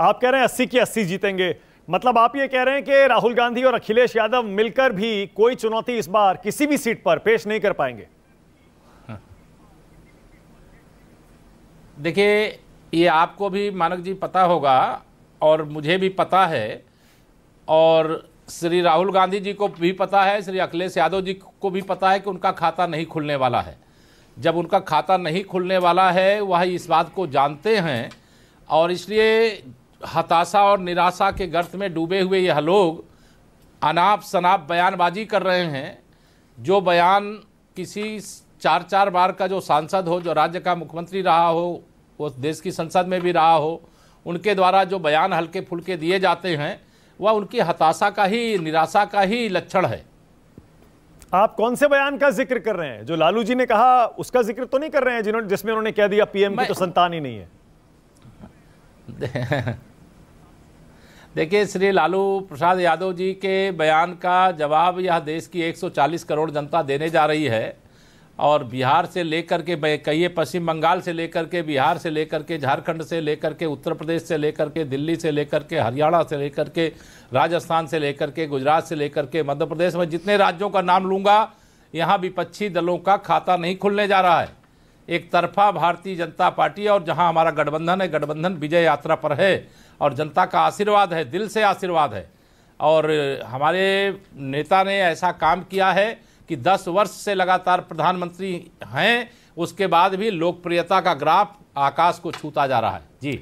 आप कह रहे हैं अस्सी की अस्सी जीतेंगे मतलब आप ये कह रहे हैं कि राहुल गांधी और अखिलेश यादव मिलकर भी कोई चुनौती इस बार किसी भी सीट पर पेश नहीं कर पाएंगे देखिए ये आपको भी मानक जी पता होगा और मुझे भी पता है और श्री राहुल गांधी जी को भी पता है श्री अखिलेश यादव जी को भी पता है कि उनका खाता नहीं खुलने वाला है जब उनका खाता नहीं खुलने वाला है वह इस बात को जानते हैं और इसलिए हताशा और निराशा के गर्त में डूबे हुए यह लोग अनाप शनाप बयानबाजी कर रहे हैं जो बयान किसी चार चार बार का जो सांसद हो जो राज्य का मुख्यमंत्री रहा हो वो देश की संसद में भी रहा हो उनके द्वारा जो बयान हल्के फुल्के दिए जाते हैं वह उनकी हताशा का ही निराशा का ही लक्षण है आप कौन से बयान का जिक्र कर रहे हैं जो लालू जी ने कहा उसका जिक्र तो नहीं कर रहे हैं जिन्होंने जिसमें उन्होंने कह दिया पीएम की तो संतान ही नहीं है देखिए श्री लालू प्रसाद यादव जी के बयान का जवाब यह देश की 140 करोड़ जनता देने जा रही है और बिहार से लेकर के कहिए पश्चिम बंगाल से लेकर के बिहार से लेकर के झारखंड से लेकर के उत्तर प्रदेश से लेकर के दिल्ली से लेकर के हरियाणा से लेकर के राजस्थान से लेकर के गुजरात से लेकर के मध्य प्रदेश में जितने राज्यों का नाम लूँगा यहाँ विपक्षी दलों का खाता नहीं खुलने जा रहा है एक तरफा भारतीय जनता पार्टी और जहां हमारा गठबंधन है गठबंधन विजय यात्रा पर है और जनता का आशीर्वाद है दिल से आशीर्वाद है और हमारे नेता ने ऐसा काम किया है कि 10 वर्ष से लगातार प्रधानमंत्री हैं उसके बाद भी लोकप्रियता का ग्राफ आकाश को छूता जा रहा है जी